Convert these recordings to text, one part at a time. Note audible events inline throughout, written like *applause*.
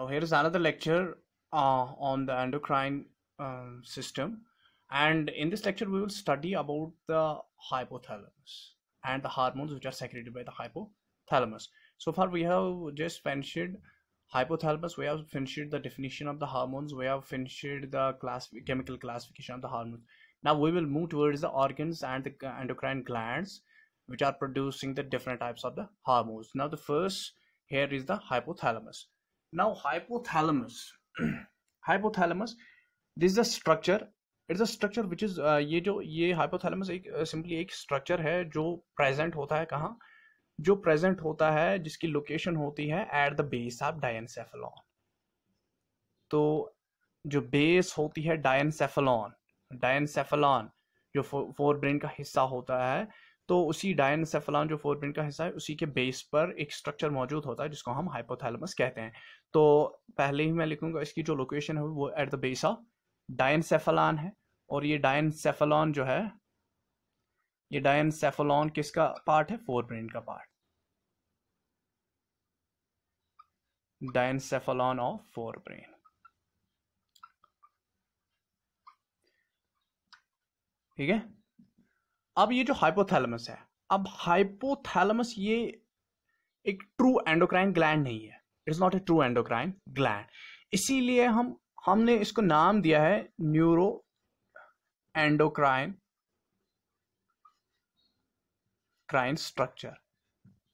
Now here's another lecture uh, on the endocrine um, system and in this lecture we will study about the hypothalamus and the hormones which are secreted by the hypothalamus. So far we have just finished hypothalamus, we have finished the definition of the hormones, we have finished the class chemical classification of the hormones. Now we will move towards the organs and the endocrine glands which are producing the different types of the hormones. Now the first here is the hypothalamus. now hypothalamus *clears throat* hypothalamus this is a structure it's a structure which is ये जो ये hypothalamus एक simply uh, एक structure है जो present होता है कहाँ जो प्रेजेंट होता है जिसकी लोकेशन होती है at the base of diencephalon तो जो बेस होती है डायनसेफेलॉन डायनसेफेलॉन जो फोर ब्रेन का हिस्सा होता है तो उसी डायनसेफलान जो फोरब्रेन का हिस्सा है उसी के बेस पर एक स्ट्रक्चर मौजूद होता है जिसको हम हाइपोथैलमस कहते हैं तो पहले ही मैं लिखूंगा इसकी जो लोकेशन है वो at the base of diencephalon है और ये डायनसेफलॉन जो है ये डायनसेफलॉन किसका पार्ट है फोरब्रेन का पार्ट डायनसेफलॉन ऑफ फोरब्रेन ठीक है अब ये जो हाइपोथैलेमस है अब हाइपोथैलेमस ये एक ट्रू एंडोक्राइन ग्लैंड नहीं है it is not a true endocrine gland इसीलिए हम हमने इसको नाम दिया है न्यूरो एंडोक्राइन क्राइन स्ट्रक्चर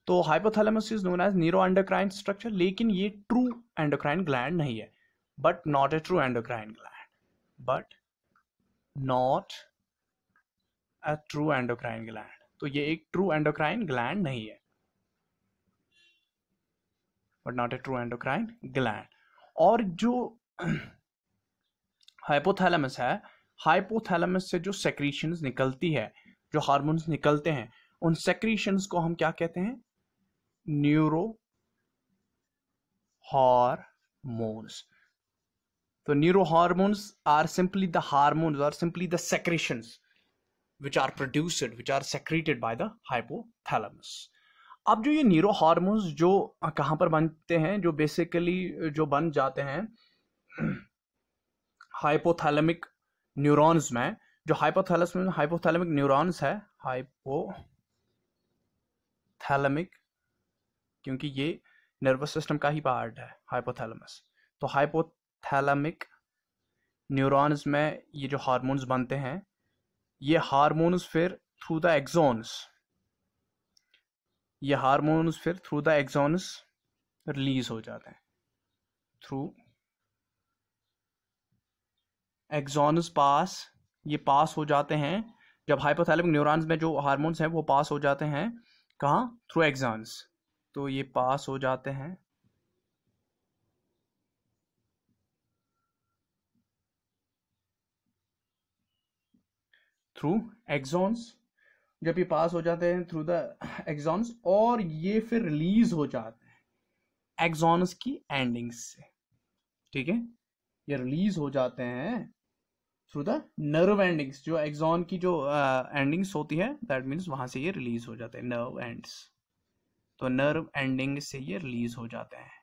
तो hypothalamus is known as neuroendocrine structure लेकिन ये ट्रू एंडोक्राइन ग्लैंड नहीं है but not a true endocrine gland but not a true endocrine gland तो ये एक ट्रू एंडोक्राइन ग्लैंड नहीं है but not a true endocrine gland और जो हाइपोथैलेमस *clears throat* है हाइपोथैलेमस से जो सेक्रीशंस निकलती है जो हार्मोन्स निकलते हैं उन सेक्रीशंस को हम क्या कहते हैं न्यूरो हार्मोन्स तो neurohormones are simply the hormones are simply the secretions which are produced which are secreted by the hypothalamus अब जो ये न्यूरो हार्मोन्स जो कहाँ पर बनते हैं जो बेसिकली जो बन जाते हैं हाइपोथैलेमिक न्यूरॉन्स में जो हाइपोथैलस में हाइपोथैलेमिक न्यूरॉन्स है थैलेमिक क्योंकि ये नर्वस सिस्टम का ही पार्ट है हाइपोथैलेमस तो हाइपोथैलेमिक न्यूरॉन्स में ये जो हार्मोन्स बनते हैं ये हारमोन्स फिर थ्रू द एग्जॉन्स ये हारमोन्स फिर थ्रू द एग्जॉन्स रिलीज हो जाते हैं थ्रू एग्जॉन्स पास ये पास हो जाते हैं जब हाइपोथैलेमिक न्यूरॉन्स में जो हारमोन्स हैं वो पास हो जाते हैं कहाँ थ्रू एग्जॉन्स तो ये पास हो जाते हैं थ्रू एग्जॉन्स जब ये पास हो जाते हैं थ्रू द एग्जॉन्स और ये फिर रिलीज हो जाते हैं एग्जॉन्स की एंडिंग्स से ठीक है ये रिलीज हो जाते हैं थ्रू द नर्व एंडिंग्स जो एग्जॉन की जो एंडिंग्स uh, होती है दैट मीन्स वहां से ये रिलीज हो जाते हैं नर्व एंड्स तो नर्व एंडिंग से ये रिलीज हो जाते हैं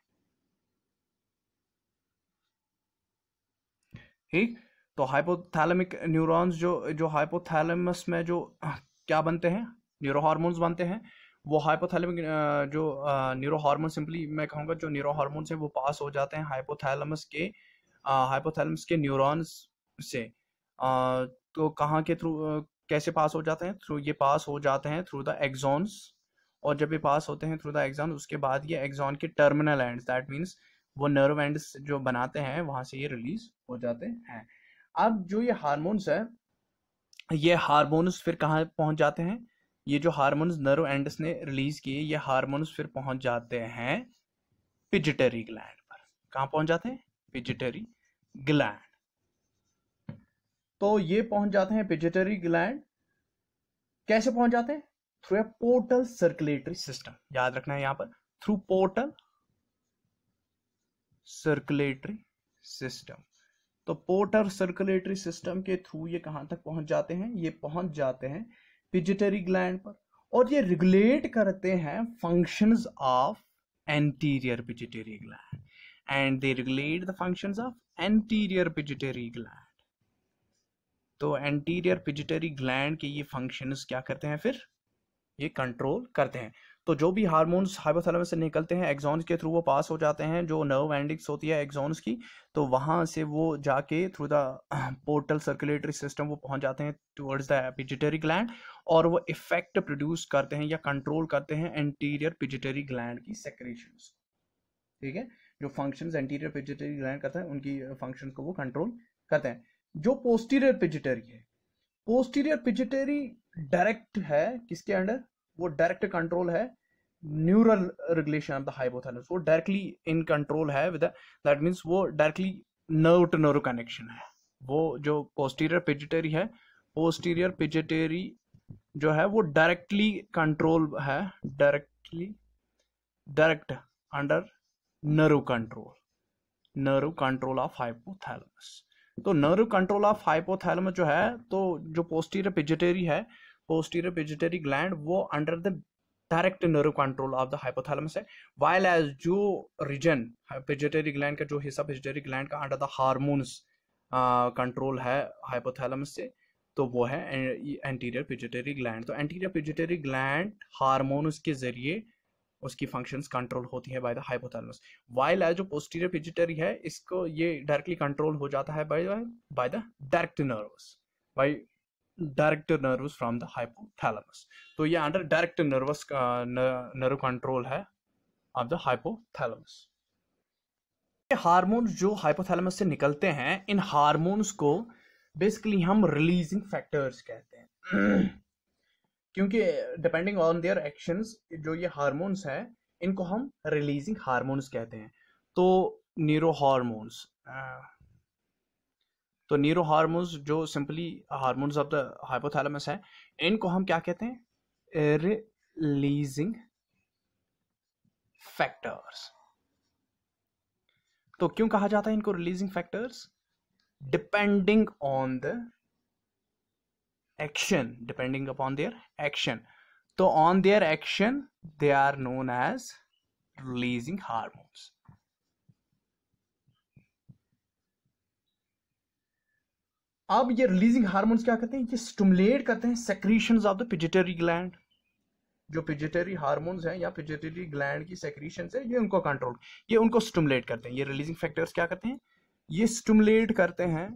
ठीक तो हाइपोथैलेमिक न्यूरॉन्स जो जो हाइपोथैलेमस में जो क्या बनते हैं न्यूरो हार्मोन्स बनते हैं वो हाइपोथैलेमिक जो न्यूरो हार्मोन सिंपली मैं कहूँगा जो न्यूरो हार्मोन्स हैं वो पास हो जाते हैं हाइपोथैलेमस के हाइपोथैलेमस के न्यूरॉन्स से आ, तो कहाँ के थ्रू कैसे पास हो जाते हैं थ्रू ये पास हो जाते हैं थ्रू द एग्जॉन्स और जब ये पास होते हैं थ्रू द एग्जॉन उसके बाद ये एग्जॉन के टर्मिनल एंड्स दैट मीन्स वो नर्व एंड्स जो बनाते हैं वहाँ से ये रिलीज हो जाते हैं अब जो ये हारमोन्स है ये हारमोन्स फिर कहाँ पहुंच जाते हैं ये जो हारमोन्स नर्व एंडस ने रिलीज किए ये हारमोन्स फिर पहुंच जाते हैं पिजिटरी ग्लैंड पर कहा पहुंच जाते हैं पिजिटरी ग्लैंड तो ये पहुंच जाते हैं पिजिटरी ग्लैंड कैसे पहुंच जाते हैं through a portal circulatory system याद रखना है यहां पर थ्रू पोर्टल सर्कुलेटरी सिस्टम तो पोटर सर्कुलेटरी सिस्टम के थ्रू ये कहाँ तक पहुंच जाते हैं ये पहुंच जाते हैं पिजिटरी ग्लैंड पर और ये रेगुलेट करते हैं functions of anterior pituitary gland and they regulate the functions of anterior pituitary gland तो एंटीरियर पिजिटरी ग्लैंड के ये फंक्शंस क्या करते हैं फिर ये कंट्रोल करते हैं तो जो भी हार्मोन्स हाइपोथैलेमस से निकलते हैं एग्जॉन्स के थ्रू वो पास हो जाते हैं जो नर्व एंडिक्स होती है एग्जॉन्स की तो वहाँ से वो जाके through the portal circulatory system वो पहुँच जाते हैं टुवर्ड्स द पिजिटरी ग्लैंड और वो इफेक्ट प्रोड्यूस करते हैं या कंट्रोल करते हैं एंटीरियर पिजिटरी ग्लैंड की सेक्रेशन ठीक है जो फंक्शन एंटीरियर पिजिटरी ग्लैंड करते हैं उनकी फंक्शन को वो कंट्रोल करते हैं जो पोस्टीरियर पिजिटरी है पोस्टीरियर पिजिटरी डायरेक्ट है किसके अंडर वो डायरेक्ट कंट्रोल है neural regulation of the hypothalamus वो डायरेक्टली इन कंट्रोल है विद दैट मींस वो directly nerve to nerve connection है वो जो पोस्टीरियर पिजिटरी है पोस्टीरियर पिजिटरी जो है वो डायरेक्टली कंट्रोल है directly direct under nerve control nerve control of hypothalamus तो नर्व कंट्रोल ऑफ हाइपोथैलेमस जो है तो जो पोस्टीरियर पिजिटरी है posterior pituitary gland वो under the direct nerve control of the hypothalamus है while as जो region pituitary gland का जो हिस्सा pituitary gland का under the hormones control uh, है हाइपोथैलेमस से तो वो है एंटीरियर पिजुटरी ग्लैंड तो एंटीरियर पिजुटरी ग्लैंड हार्मोन उसके जरिए उसकी फंक्शंस कंट्रोल होती है by the hypothalamus while as जो पोस्टीरियर पिजुटरी है इसको ये डायरेक्टली कंट्रोल हो जाता है by by the direct nervous by director nervous from the hypothalamus तो ये under direct nervous nerve control है ऑफ द हाइपोथैलेमस हार्मोन्स जो हाइपोथैलेमस से निकलते हैं इन हार्मोन्स को बेसिकली हम रिलीजिंग फैक्टर्स कहते हैं क्योंकि डिपेंडिंग ऑन देयर एक्शंस जो ये हार्मोन्स है इनको हम रिलीजिंग हार्मोन्स कहते हैं तो न्यूरो हार्मोन्स तो न्यूरो हारमोन्स जो simply hormones of the hypothalamus है इनको हम क्या कहते हैं रिलीजिंग फैक्टर्स तो क्यों कहा जाता है इनको releasing factors depending on the action depending upon their action तो on their action they are known as releasing hormones अब ये रिलीजिंग हार्मोन्स क्या करते हैं ये स्टमुलेट करते हैं secretion of the pituitary gland जो पिजिटरी हार्मोन्स हैं या पिजिटरी ग्लैंड की सेक्रीशन है ये उनको कंट्रोल ये उनको स्टमुलेट करते हैं ये रिलीजिंग फैक्टर्स क्या करते हैं ये स्टमुलेट करते हैं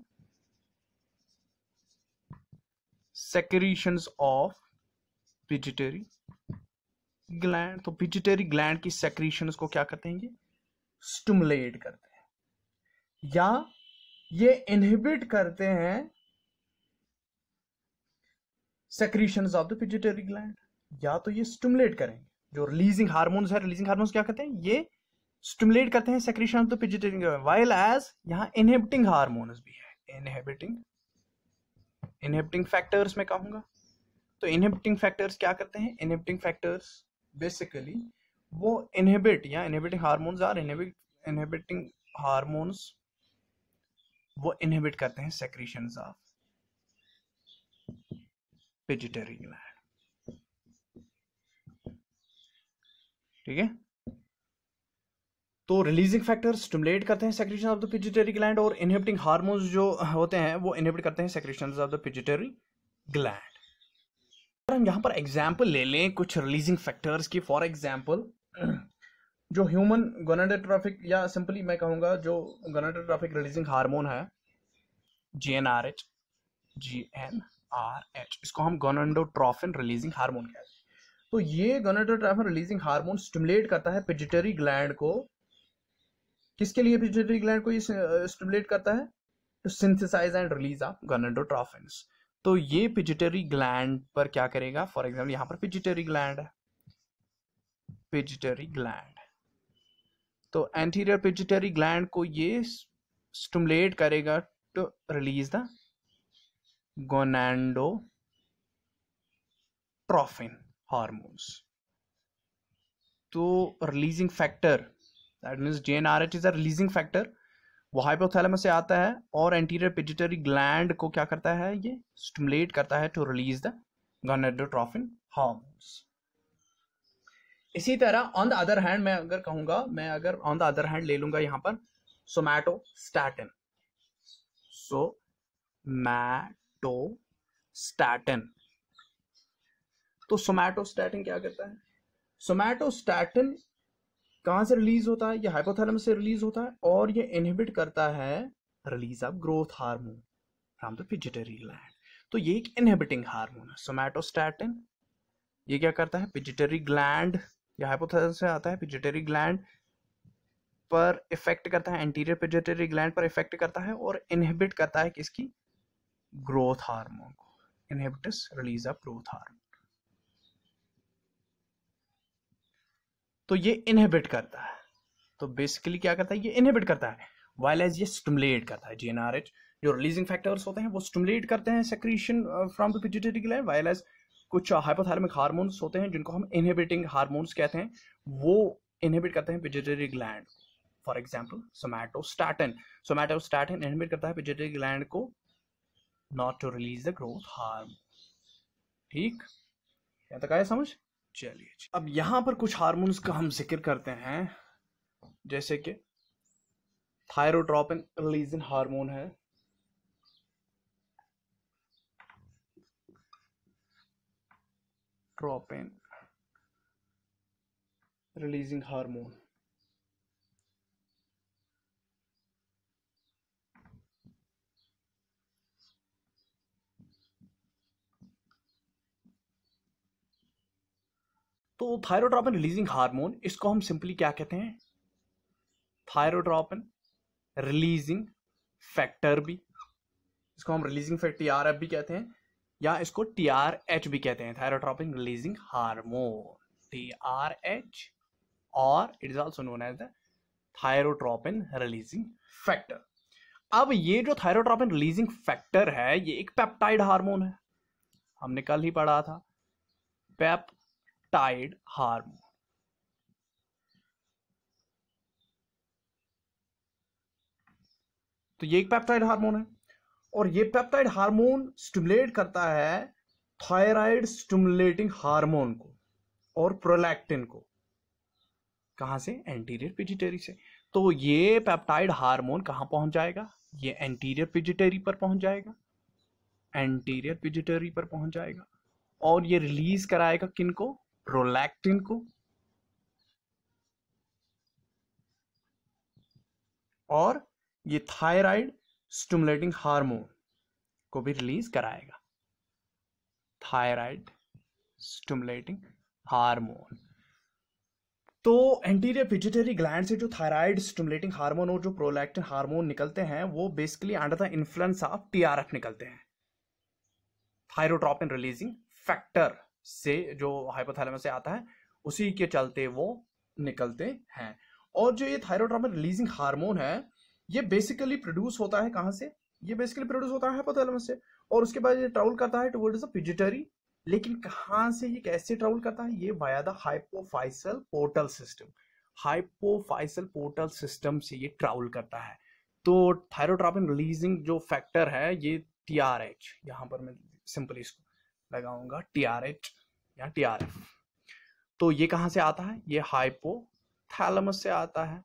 सेक्रीशन ऑफ पिजिटरी ग्लैंड तो पिजिटरी ग्लैंड की सेक्रीशन को क्या करते हैं ये स्टमुलेट करते हैं या ये इनहिबिट करते हैं secretion of the pituitary gland या तो ये स्टमुलेट करेंगे जो रिलीजिंग हार्मोन्स है रिलीजिंग हार्मोन्स क्या कहते हैं ये स्टिमुलेट करते हैं secretion of the pituitary gland while as यहां इनहिबिटिंग हार्मोन्स भी है इनहिबिटिंग इनहिबिटिंग फैक्टर्स में कहूंगा तो इनहिबिटिंग फैक्टर्स क्या करते हैं इनहिबिटिंग फैक्टर्स बेसिकली वो इनहिबिट या inhibiting hormones are inhibit inhibiting hormones वो इनहिबिट करते हैं सेक्रेशन ऑफ पिजिटरी ग्लैंड ठीक है तो रिलीजिंग फैक्टर स्टिमुलेट करते हैं secretion of the pituitary gland और इनहिबिटिंग हार्मोन्स जो होते हैं वो इनहिबिट करते हैं secretion of the pituitary gland हम यहां पर एग्जाम्पल ले लें कुछ रिलीजिंग फैक्टर्स की फॉर एग्जाम्पल जो ह्यूमन गोनाडोट्रोफिक या सिंपली मैं कहूँगा जो गोनाडोट्रोफिक रिलीजिंग हार्मोन है G N R H G N R H इसको हम गोनाडोट्रॉफिन रिलीजिंग हार्मोन कहते हैं तो ये गोनाडोट्रॉफिन रिलीजिंग हार्मोन स्टिमुलेट करता है पिजिटरी ग्लैंड को किसके लिए पिजिटरी ग्लैंड को ये स्टिमुलेट करता है to synthesise and release of gonadotrophin तो ये पिजिटरी ग्लैंड पर क्या करेगा फॉर एग्जाम्पल यहाँ पर पिजिटरी ग्लैंड है पिजिटरी ग्लैंड तो एंटीरियर पिजिटरी ग्लैंड को ये स्टमुलेट करेगा to release the gonadotrophin hormones तो releasing factor that means G N R H is a releasing factor वो हाइपोथैलम से आता है और एंटीरियर पिजिटरी ग्लैंड को क्या करता है ये स्टमुलेट करता है to release the gonadotrophin hormones इसी तरह ऑन द अदर हैंड मैं अगर कहूंगा मैं अगर ऑन द अदर हैंड ले लूंगा यहां पर somatostatin somatostatin तो स्टैटिन क्या करता है स्टैटिन कहां से रिलीज होता है ये हाइपोथैलेमस से रिलीज होता है और ये इनहिबिट करता है release of growth hormone from the pituitary gland तो ये एक इनहिबिटिंग हार्मोन है सोमैटोस्टैटिन ये क्या करता है पिजिटरी ग्लैंड या हाइपोथैलेमस में आता है पिजिटरी ग्लैंड पर इफेक्ट करता है एंटीरियर पिजिटरी ग्लैंड पर इफेक्ट करता है और इनहिबिट करता है किसकी ग्रोथ हार्मोन को inhibits release of growth hormone तो ये इनहिबिट करता है तो बेसिकली क्या करता है ये इनहिबिट करता है वाइल एज ये स्टमुलेट करता है जीएनआरएच जो रिलीजिंग फैक्टर्स होते हैं वो स्टमुलेट करते हैं secretion from the pituitary gland while as कुछ हाइपोथैलेमिक हार्मोन्स होते हैं जिनको हम इनहिबिटिंग हार्मोन्स कहते हैं वो इनहिबिट करते हैं pituitary gland for example somatostatin somatostatin inhibit करता है पिजिटरी ग्लैंड को not to release the growth hormone ठीक यहाँ तक आया समझ चलिए अब यहां पर कुछ हार्मोन्स का हम जिक्र करते हैं जैसे कि थायरोट्रोपिन रिलीजिंग हार्मोन है tropin रिलीजिंग हार्मोन तो थायरोट्रॉपिन रिलीजिंग हार्मोन इसको हम सिंपली क्या कहते हैं थायरोट्रॉपिन रिलीजिंग फैक्टर भी इसको हम रिलीजिंग फैक्टर आर भी कहते हैं या इसको टी आर एच भी कहते हैं thyrotropin releasing hormone T R H और it is also known as the thyrotropin releasing factor अब ये जो थायरोट्रोपिन रिलीजिंग फैक्टर है ये एक पेप्टाइड हार्मोन है हमने कल ही पढ़ा था पेप्टाइड हार्मोन तो ये एक पेप्टाइड हार्मोन है और ये पेप्टाइड हार्मोन स्टिमुलेट करता है थायराइड स्टिमुलेटिंग हार्मोन को और प्रोलैक्टिन को कहां से एंटीरियर पिजिटेरी से तो ये पेप्टाइड हार्मोन कहां पहुंच जाएगा ये एंटीरियर पिजिटेरी पर पहुंच जाएगा एंटीरियर पिजिटेरी पर पहुंच जाएगा और ये रिलीज कराएगा किन को प्रोलैक्टिन को और ये थायराइड स्टमुलेटिंग हार्मोन को भी रिलीज कराएगा थायराइड स्टमुलेटिंग हार्मोन तो एंटीरियर पिट्यूटरी ग्लैंड से जो थायराइड स्टमुलेटिंग हार्मोन और जो प्रोलैक्टिन हार्मोन निकलते हैं वो basically under the influence of TRF निकलते हैं थायरोट्रोपिन रिलीजिंग फैक्टर से जो हाइपोथैलेमस से आता है उसी के चलते वो निकलते हैं और जो ये थायरोट्रोपिन रिलीजिंग हार्मोन है ये बेसिकली प्रोड्यूस होता है कहां से ये बेसिकली प्रोड्यूस होता है हाइपोथैलेमस से और उसके बाद ये ट्रावल करता है टुवर्ड्स द पिट्यूटरी लेकिन कहां से ये कैसे ट्रावल करता है ये via the hypophyseal portal system hypophyseal portal system से ये ट्रावल करता है तो थायरोट्रोपिन रिलीजिंग जो फैक्टर है ये टी आर एच यहाँ पर मैं सिंपली इसको लगाऊंगा टी आर एच या टी आर एफ तो ये कहां से आता है ये हाइपो थैलमस से आता है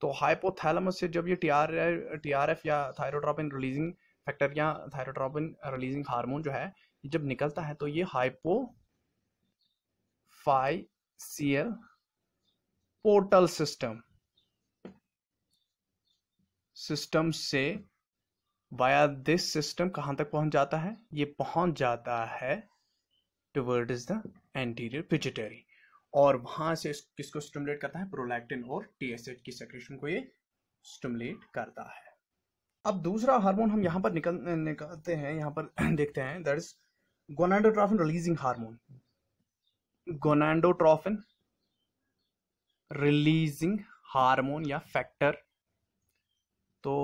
तो हाइपोथैलमस से जब ये टी आर एफ या थायरोट्रॉपिन रिलीजिंग फैक्टर या थायरोट्रॉपिन रिलीजिंग हार्मोन जो है जब निकलता है तो ये hypophyseal portal system system से वाया दिस सिस्टम कहां तक पहुंच जाता है ये पहुंच जाता है टुवर्ड्स द एंटीरियर पिचिटरी और वहां से किसको स्टिमुलेट करता है प्रोलैक्टिन और टीएसएच की सेक्रेशन को ये स्टिमुलेट करता है अब दूसरा हार्मोन हम यहाँ पर निकल निकालते हैं यहाँ पर *clears throat* देखते हैं that is gonadotrophin releasing hormone gonadotrophin releasing hormone या फैक्टर तो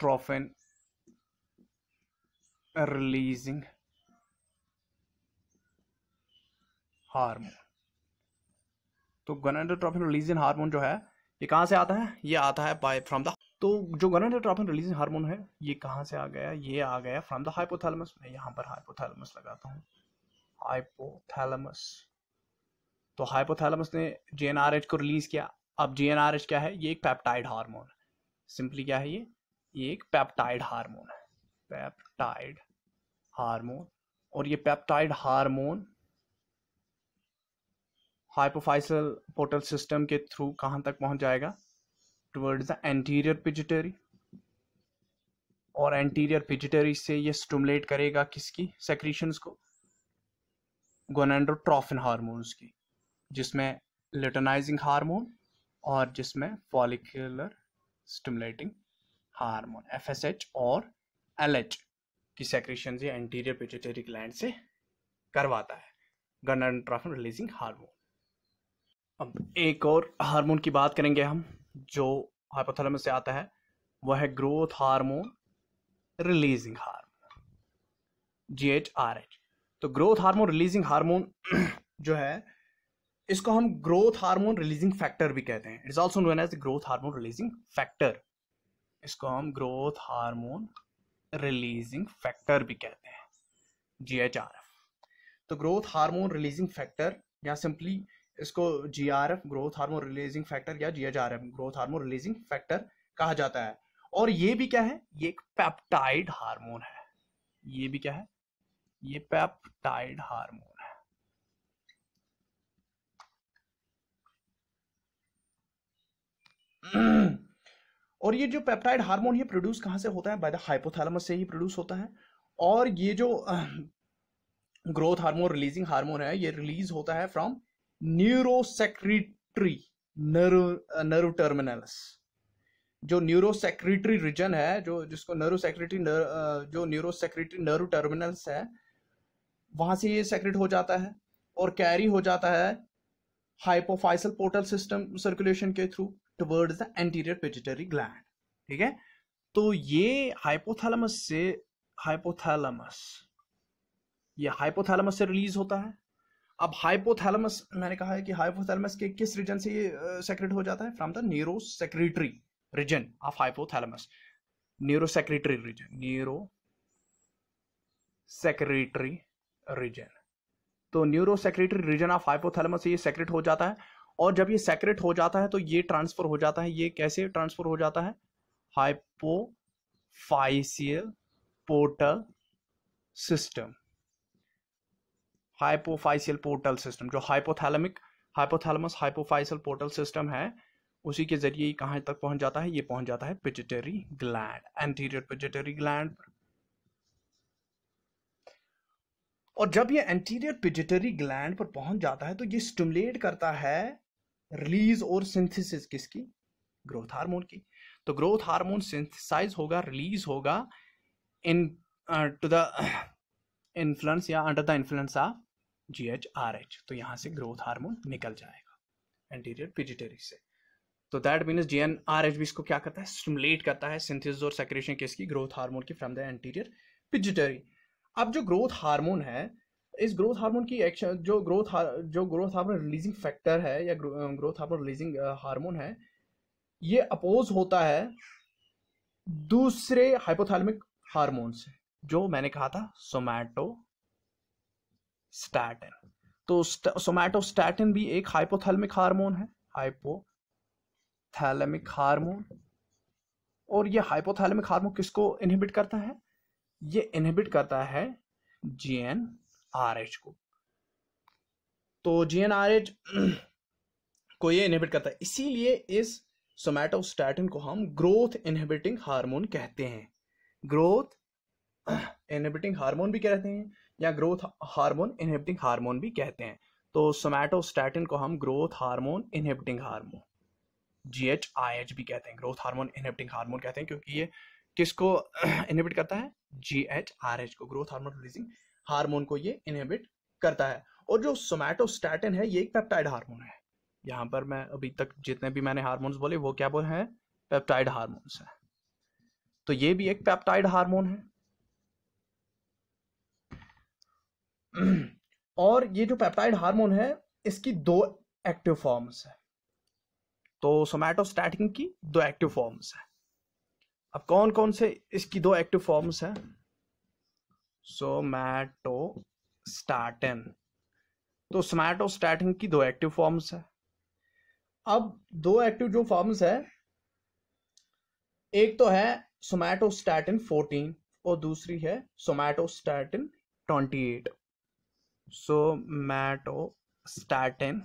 ट्रॉफिन रिलीजिंग हार्मोन तो गनाडोट्रोपिन रिलीजियन हार्मोन जो है ये कहाँ से आता है ये आता है बाय फ्रॉम द तो जो गनाडोट्रोपिन रिलीजियन हार्मोन है ये कहाँ से आ गया ये आ गया फ्रॉम द हाइपोथैलेमस मैं यहाँ पर हाइपोथैलेमस लगाता हूँ हाइपोथैलेमस तो हाइपोथैलेमस ने जे को रिलीज किया अब जे क्या है ये एक पैप्टाइड हार्मोन है सिंपली क्या है ये ये एक पैप्टाइड हार्मोन है पैप्टाइड हार्मोन और ये peptide hormone hypophyseal portal system के थ्रू कहाँ तक पहुँच जाएगा टुवर्ड्स द एंटीरियर पिजिटरी और एंटीरियर पिजिटरी से ये स्टमुलेट करेगा किसकी सेक्रीशंस को गोनेंड्रोट्रॉफिन हारमोन की जिसमें लिटनाइजिंग हारमोन और जिसमें follicular stimulating hormone F S H और एल एच की सेक्रीशन ये एंटीरियर पिजिटरी ग्लैंड से करवाता है गनट्रॉफिन रिलीजिंग हारमोन अब एक और हार्मोन की बात करेंगे हम जो हाइपोथैलेमस से आता है वह है growth hormone releasing hormone G H R H तो ग्रोथ हार्मोन रिलीजिंग हार्मोन जो है इसको हम ग्रोथ हार्मोन रिलीजिंग फैक्टर भी कहते हैं it's also known as growth hormone releasing factor इसको हम ग्रोथ हार्मोन रिलीजिंग फैक्टर भी कहते हैं जी एच आर एफ तो ग्रोथ हार्मोन रिलीजिंग फैक्टर या सिंपली इसको G R F growth hormone releasing factor या G H R F growth hormone releasing factor कहा जाता है और ये भी क्या है ये एक पेप्टाइड हार्मोन है ये भी क्या है ये पेप्टाइड हार्मोन *clears throat* और ये जो पेप्टाइड हार्मोन ये प्रोड्यूस कहां से होता है बाय द हाइपोथैलेमस से ही प्रोड्यूस होता है और ये जो ग्रोथ हार्मोन रिलीजिंग हार्मोन है ये रिलीज होता है from neurosecretory nerve nerve terminals जो न्यूरोसेक्रेटरी रीजन है जो जिसको नर्वोसेक्रेटरी सेक्रिटरी uh, जो न्यूरोसेक्रेटरी नर्व टर्मिनल्स है वहां से ये सेक्रेट हो जाता है और कैरी हो जाता है हाइपोफाइसल पोर्टल सिस्टम सर्कुलेशन के through towards the anterior pituitary gland ठीक है तो ये हाइपोथैलेमस से हाइपोथैलेमस ये हाइपोथैलेमस से रिलीज होता है अब हाइपोथैलमस मैंने कहा है कि हाइपोथैलमस के किस रीजन से ये सेक्रेट हो जाता है from the neuro secretory region of hypothalamus neuro secretory region neuro secretory region तो neuro secretory region of hypothalamus ये सेक्रेट हो जाता है और जब ये सेक्रेट हो जाता है तो ये ट्रांसफर हो जाता है ये कैसे ट्रांसफर हो जाता है hypophyseal portal system hypophyseal portal system जो hypothalamic hypothalamus hypophyseal portal system है उसी के जरिए कहाँ तक पहुंच जाता है ये पहुंच जाता है pituitary gland anterior pituitary gland और जब ये एंटीरियर पिजिटरी ग्लैंड पर पहुंच जाता है तो ये स्टिमुलेट करता है रिलीज और सिंथेसिस किसकी ग्रोथ हार्मोन की तो ग्रोथ हार्मोन सिंथेसाइज होगा रिलीज होगा इन टू द इन्फ्लुएंस या under the influence of G H R H तो यहाँ से ग्रोथ हार्मोन निकल जाएगा एंटीरियर पिजिटरी से तो that means G N R H भी इसको क्या करता है स्टिमुलेट करता है सिंथिस और सेक्रेशन किसकी ग्रोथ हार्मोन की फ्रॉम द एंटीरियर पिजिटरी अब जो ग्रोथ हार्मोन है इस ग्रोथ हार्मोन की एक्शन जो ग्रोथ जो ग्रोथ हार्मोन रिलीजिंग फैक्टर है या ग्रोथ हार्मोन रिलीजिंग हार्मोन है ये अपोज होता है दूसरे हाइपोथैलमिक हार्मोन से जो मैंने कहा था सोमैटो स्टैटिन तो सोमैटोस्टैटिन भी एक हाइपोथैलेमिक हार्मोन है हाइपोथैलेमिक हार्मोन और ये हाइपोथैलेमिक हार्मोन किसको इनहिबिट करता है ये इनहिबिट करता है जीएनआरएच को तो जीएनआरएच *clears throat* को ये इनहिबिट करता है इसीलिए इस सोमैटोस्टैटिन को हम ग्रोथ इनहिबिटिंग हार्मोन कहते हैं ग्रोथ *clears throat* इनहिबिटिंग हार्मोन भी कहते हैं या ग्रोथ हार्मोन इनहिबिटिंग हार्मोन भी कहते हैं तो सोमैटोस्टैटिन को हम growth hormone inhibiting hormone G H I H भी कहते हैं ग्रोथ हार्मोन इनहिबिटिंग हार्मोन कहते हैं क्योंकि ये किसको इनहिबिट *clears throat* करता है जी एच आर एच को ग्रोथ हार्मोन रिलीजिंग हार्मोन को ये इनहिबिट करता है और जो सोमैटोस्टैटिन है ये एक पेप्टाइड हार्मोन है यहाँ पर मैं अभी तक जितने भी मैंने हार्मोन्स बोले वो क्या बोले हैं पेप्टाइड हार्मोन्स है तो ये भी एक पेप्टाइड हार्मोन है और ये जो पेप्टाइड हार्मोन है इसकी दो एक्टिव फॉर्म्स है तो सोमैटोस्टैटिन की दो एक्टिव फॉर्म्स है अब कौन कौन से इसकी दो एक्टिव फॉर्म्स है सोमैटोस्टैटिन तो सोमैटोस्टैटिन की दो एक्टिव फॉर्म्स है अब दो एक्टिव जो फॉर्म्स है एक तो है सोमैटोस्टैटिन 14 और दूसरी है सोमैटोस्टैटिन 28 सोमैटोस्टैटिन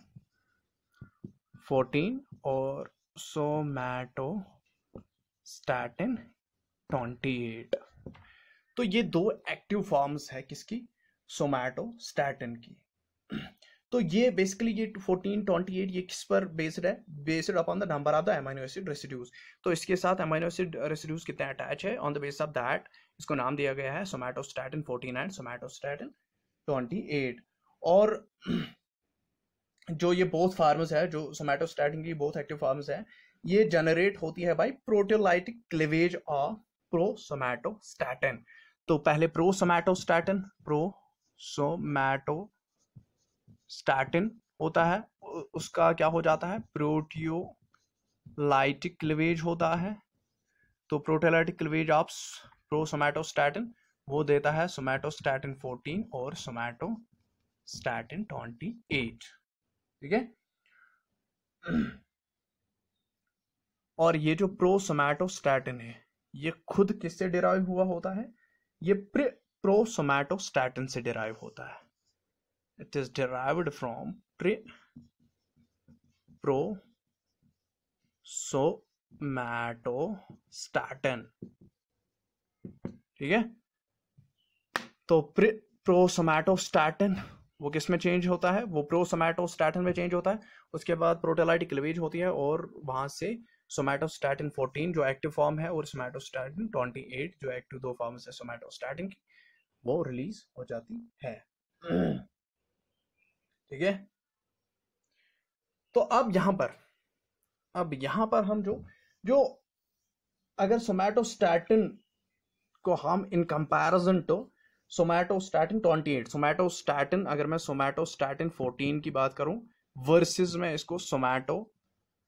14 और सोमैटोस्टैटिन 28 तो ये दो एक्टिव फॉर्म्स है किसकी सोमैटोस्टैटिन की तो ये बेसिकली ये 14 28 ये किस पर बेस्ड है based upon the number of the amino acid residues तो इसके साथ एमाइनो एसिड रेसिड्यूज कितने अटैच है on the base of that इसको नाम दिया गया है सोमैटोस्टैटिन 14 एंड सोमैटोस्टैटिन 28 और *clears throat* जो ये बोथ फार्मर्स है जो सोमैटो सोमैटोस्टैटिन की बोथ एक्टिव फार्मर्स है ये जनरेट होती है by proteolytic cleavage of pro somato prosomatostatin तो पहले pro pro somato somatostatin होता है उसका क्या हो जाता है प्रोटियोलाइटिक क्लिवेज होता है तो proteolytic cleavage of pro somato prosomatostatin वो देता है सोमैटोस्टैटिन 14 और सोमैटोस्टैटिन 28 ठीक है और ये जो प्रो प्रोसोमैटोस्टैटिन है ये खुद किससे डिराइव हुआ होता है ये प्रोसोमैटोस्टैटिन से डिराइव होता है it is derived from pre pro somatostatin ठीक है तो प्रोसोमैटोस्टैटिन वो किस में चेंज होता है वो प्रोसोमैटोस्टैटिन में चेंज होता है उसके बाद प्रोटेलाइट क्लिवेज होती है और वहाँ से सोमैटोस्टैटिन 14 जो एक्टिव फॉर्म है और सोमैटोस्टैटिन 28 जो एक्टिव दो फॉर्म है सोमैटोस्टैटिन की वो रिलीज हो जाती है ठीक है तो अब यहां पर अब यहां पर हम जो जो अगर सोमैटोस्टैटिन को हम in comparison to somatostatin 28 somatostatin अगर मैं सोमैटोस्टैटिन 14 की बात करूं वर्सेस मैं इसको सोमैटो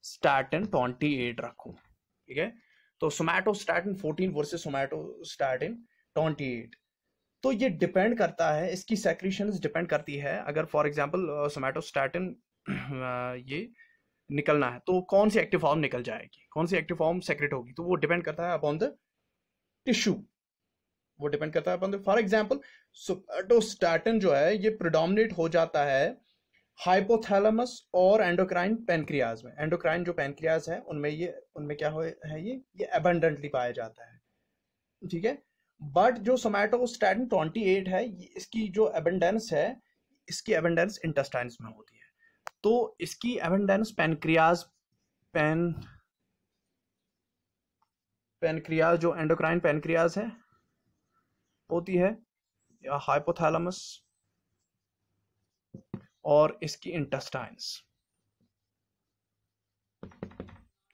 स्टैटिन 28 रखूं ठीक है तो सोमैटोस्टैटिन 14 वर्सेस सोमैटोस्टैटिन 28 तो ये डिपेंड करता है इसकी सेक्रीशन डिपेंड करती है अगर फॉर एग्जाम्पल सोमैटोस्टैटिन ये निकलना है तो कौन सी एक्टिव फॉर्म निकल जाएगी कौन सी एक्टिव फॉर्म सेक्रेट होगी तो वो डिपेंड करता है अपॉन द टिश्यू वो डिपेंड करता है अपन फॉर एग्जाम्पल सुपेटोस्टैटिन जो है ये प्रिडोमिनेट हो जाता है हाइपोथैलमस और एंडोक्राइन पेनक्रियाज में एंडोक्राइन जो पेनक्रियाज है उनमें ये उनमें क्या हो है ये ये एबंडेंटली पाया जाता है ठीक है बट जो सोमैटोस्टैटिन एट है इसकी जो एबंडेंस है इसकी एबंडेंस इंटेस्टाइन्स में होती है तो इसकी एबंडेंस पेनक्रियाज पेन पेनक्रियाज जो एंडोक्राइन पेनक्रियाज है होती है या हाइपोथैलमस और इसकी इंटेस्टाइन्स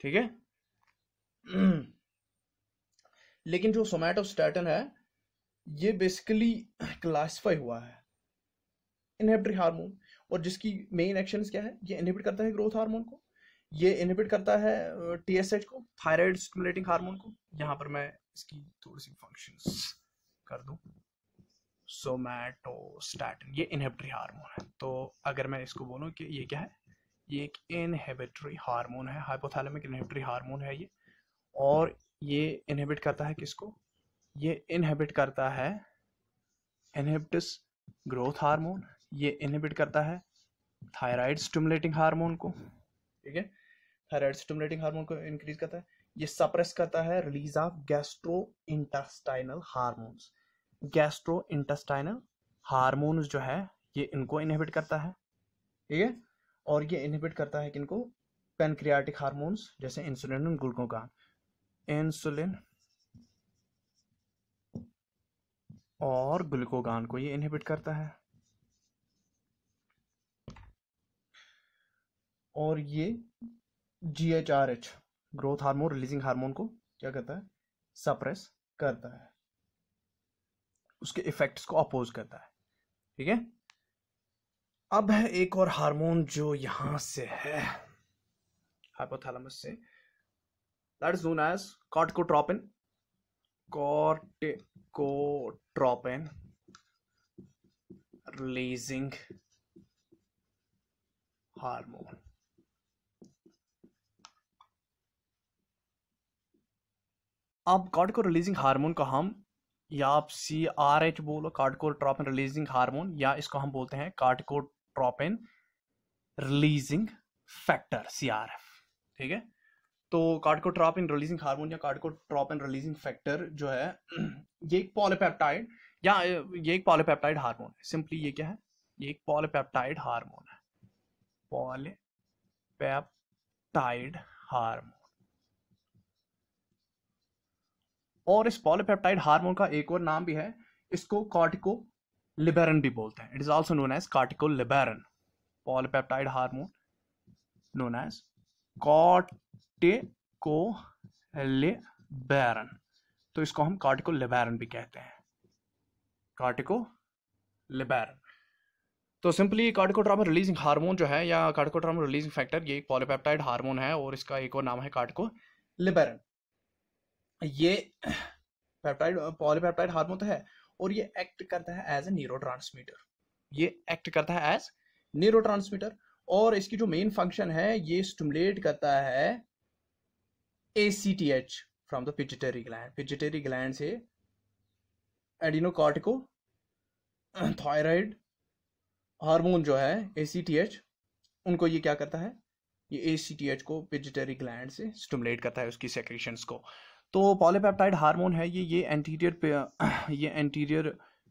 ठीक है *clears throat* लेकिन जो स्टैटन है ये बेसिकली क्लासिफाई हुआ है इनहेबिटरी हार्मोन और जिसकी मेन एक्शन क्या है ये इनहिबिट करता है ग्रोथ हार्मोन को ये इनहिबिट करता है टीएसएच uh, को थायराइड स्टिमुलेटिंग हार्मोन को यहां पर मैं इसकी थोड़ी सी फंक्शंस कर दूं सोमैटोस्टैटिन ये इनहेबिटरी हार्मोन है तो अगर मैं इसको बोलूं कि ये क्या है ये एक इनहेबिटरी हार्मोन है हाइपोथैलेमिक इनहेबिटरी हार्मोन है ये और ये इनहेबिट करता है किसको ये इनहेबिट करता है इनहेबिटस ग्रोथ हार्मोन ये इनहेबिट करता है थायराइड स्टिमुलेटिंग हार्मोन को ठीक है थायराइड स्टिमुलेटिंग हार्मोन को इंक्रीज करता है ये सप्रेस करता है release of gastrointestinal hormones gastrointestinal hormones जो है ये इनको इनहिबिट करता है ठीक है और ये इनहिबिट करता है कि इनको पेनक्रियाटिक हारमोन्स जैसे इंसुलिन और का इंसुलिन और ग्लूकोगान को ये इनहिबिट करता है और ये G H R H growth hormone releasing hormone को क्या करता है सप्रेस करता है उसके इफेक्ट्स को अपोज करता है ठीक है अब है एक और हार्मोन जो यहां से है हाइपोथैलेमस से that is known as corticotropin corticotropin releasing hormone अब गॉड रिलीजिंग हार्मोन को हम या आप सी आर एच बोलो कार्डकोट्रोपिन रिलीजिंग हार्मोन या इसको हम बोलते हैं corticotropin releasing factor C R F ठीक है तो कार्डकोट्रोपिन रिलीजिंग हार्मोन या कार्डकोट्रोपिन रिलीजिंग फैक्टर जो है *clears throat* ये एक पॉलीपेप्टाइड या ये एक पॉलीपेप्टाइड हार्मोन है सिंपली ये क्या है ये एक पॉलीपेप्टाइड हार्मोन है पॉलीपेप्टाइड हार्मोन और इस पॉलीपेप्टाइड हार्मोन का एक और नाम भी है इसको कार्टिको लिबेरन भी बोलते हैं it is also known as corticoliberin polypeptide hormone known as corticoliberin तो इसको हम कार्टिको लिबेरन भी कहते हैं कार्टिको लिबेरन तो सिंपली कार्टिकोट्रामा रिलीजिंग हार्मोन जो है या कार्टिकोट्रामा रिलीजिंग फैक्टर ये एक पॉलीपेप्टाइड हार्मोन है और इसका एक और नाम है कार्टिको लिबेरन ये पेप्टाइड पॉलीपेप्टाइड हार्मोन तो है और ये एक्ट करता है एज ए न्यूरो ये एक्ट करता है एज न्यूरो और इसकी जो मेन फंक्शन है ये स्टमुलेट करता है A C T H from the pituitary gland pituitary gland से एडिनोकॉर्टिको थायराइड हार्मोन जो है ए सी टी एच उनको ये क्या करता है ये ए सी टी एच को पिजिटरी ग्लैंड से स्टमुलेट करता है उसकी सेक्रेशंस को तो पॉलीपेप्टाइड हार्मोन है ये ये एंटीरियर *clears throat* ये एंटीरियर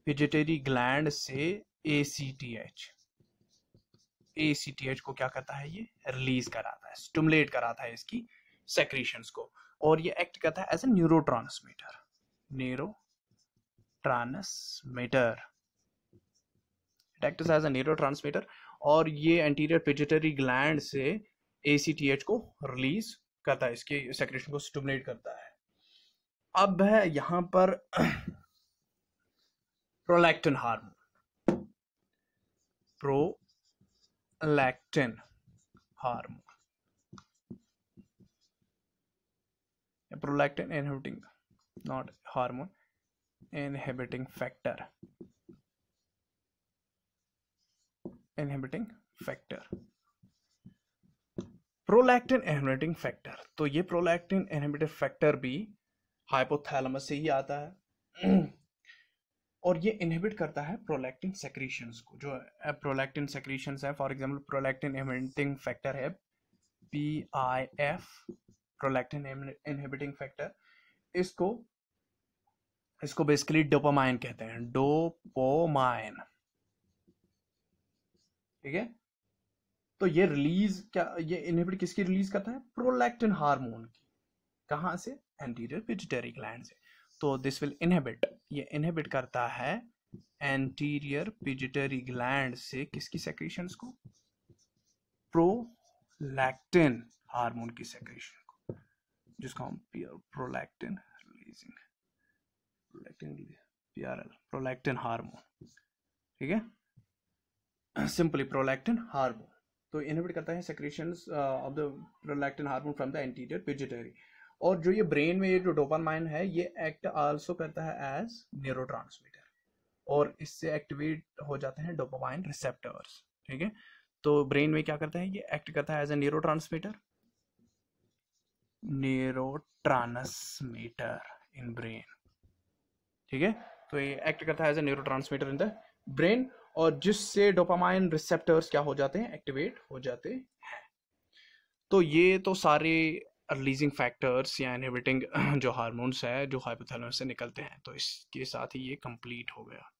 पिजिटरी ग्लैंड से A C T H A C T H को क्या करता है ये रिलीज कराता है स्टमुलेट कराता है इसकी सेक्रीशंस को और ये एक्ट करता है as a neurotransmitter neurotransmitter as a neurotransmitter और ये एंटीरियर पिजिटरी ग्लैंड से ए को रिलीज करता है इसके सेक्रेशन को स्टमुलेट करता है अब है यहां पर prolactin hormone prolactin hormone prolactin inhibiting not hormone inhibiting factor inhibiting factor prolactin inhibiting factor तो ये प्रोलैक्टिन इनहिबिटिव फैक्टर भी हाइपोथैलमस से ही आता है *clears throat* और ये इनहिबिट करता है प्रोलैक्टिन सेक्रीशन को जो प्रोलैक्टिन सेक्रीशन है for example prolactin inhibiting factor है P I F prolactin inhibiting factor इसको इसको बेसिकली डोपामाइन कहते हैं डोपोमाइन ठीक है तो ये रिलीज क्या ये इनहिबिट किसकी रिलीज करता है प्रोलैक्टिन हार्मोन की कहां से एंटीरियर पिट्यूटरी ग्लैंड से तो दिस विल इनहेबिट ये इनहेबिट करता है एंटीरियर पिजिटरी ग्लैंड से किसकी सेक्रेशंस को प्रोलैक्टिन हार्मोन की सेक्रेशन को जिसको हम prolactin releasing prolactin P R L prolactin hormone ठीक है सिंपली प्रोलैक्टिन हार्मोन तो इनहिबिट करता है secretions of the prolactin hormone from the anterior pituitary और जो ये ब्रेन में ये जो डोपामाइन है ये एक्ट आल्सो करता है एज न्यूरो और इससे एक्टिवेट हो जाते हैं डोपामाइन रिसेप्टर्स ठीक है तो ब्रेन में क्या करता है ये एक्ट करता है as a neurotransmitter neuro in brain ठीक है तो ये एक्ट करता है as a neuro in the brain और जिससे डोपामाइन रिसेप्टर्स क्या हो जाते हैं एक्टिवेट हो जाते हैं तो ये तो सारे रिलीजिंग फैक्टर्स या इनहिबिटिंग *clears throat* जो हारमोन्स है जो हाइपोथैलेमस से निकलते हैं तो इसके साथ ही ये कंप्लीट हो गया